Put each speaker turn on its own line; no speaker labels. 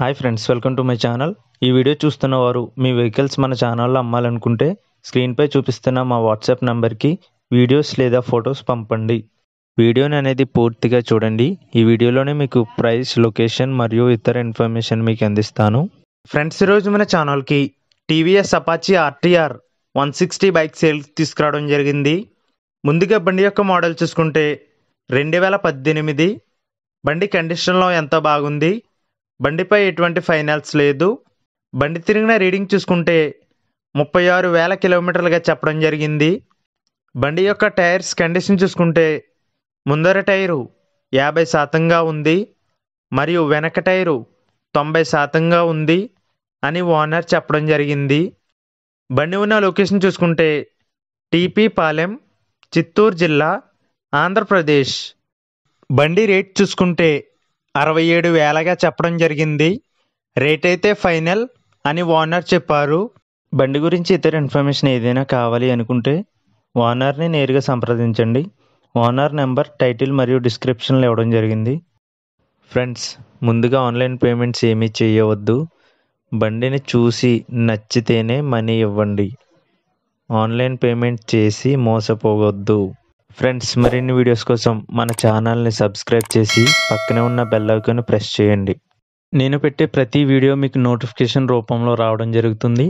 hi friends welcome to my channel ఈ video చూస్తున్న వారు మీ వెహికల్స్ మన ఛానల్లో అమ్మాలనుకుంటే స్క్రీన్పై చూపిస్తున్న మా వాట్సాప్ నెంబర్కి వీడియోస్ లేదా ఫొటోస్ పంపండి వీడియోని అనేది పూర్తిగా చూడండి ఈ వీడియోలోనే మీకు ప్రైస్ లొకేషన్ మరియు ఇతర ఇన్ఫర్మేషన్ మీకు అందిస్తాను ఫ్రెండ్స్ ఈరోజు మన ఛానల్కి TVS Apache RTR one sixty bike sale తీసుకురావడం జరిగింది ముందుగా బండి యొక్క మోడల్ చూసుకుంటే రెండు వేల పద్దెనిమిది బండి కండిషన్లో ఎంత బాగుంది బండిపై ఎటువంటి ఫైనాన్స్ లేదు బండి తిరిగిన రీడింగ్ చూసుకుంటే ముప్పై ఆరు వేల కిలోమీటర్లుగా చెప్పడం జరిగింది బండి యొక్క టైర్స్ కండిషన్ చూసుకుంటే ముందర టైరు యాభై శాతంగా ఉంది మరియు వెనక టైరు తొంభై శాతంగా ఉంది అని ఓనర్ చెప్పడం జరిగింది బండి ఉన్న లొకేషన్ చూసుకుంటే టీపీ పాలెం చిత్తూరు జిల్లా ఆంధ్రప్రదేశ్ బండి రేట్ చూసుకుంటే అరవై ఏడు వేలగా చెప్పడం జరిగింది రేట్ అయితే ఫైనల్ అని ఓనర్ చెప్పారు బండి గురించి ఇతర ఇన్ఫర్మేషన్ ఏదైనా కావాలి అనుకుంటే ఓనర్ని నేరుగా సంప్రదించండి ఓనర్ నెంబర్ టైటిల్ మరియు డిస్క్రిప్షన్లో ఇవ్వడం జరిగింది ఫ్రెండ్స్ ముందుగా ఆన్లైన్ పేమెంట్స్ ఏమీ చేయవద్దు బండిని చూసి నచ్చితేనే మనీ ఇవ్వండి ఆన్లైన్ పేమెంట్ చేసి మోసపోవద్దు ఫ్రెండ్స్ మరిన్ని వీడియోస్ కోసం మన ఛానల్ని సబ్స్క్రైబ్ చేసి పక్కనే ఉన్న బెల్ ప్రెస్ చేయండి నేను పెట్టే ప్రతి వీడియో మీకు నోటిఫికేషన్ రూపంలో రావడం జరుగుతుంది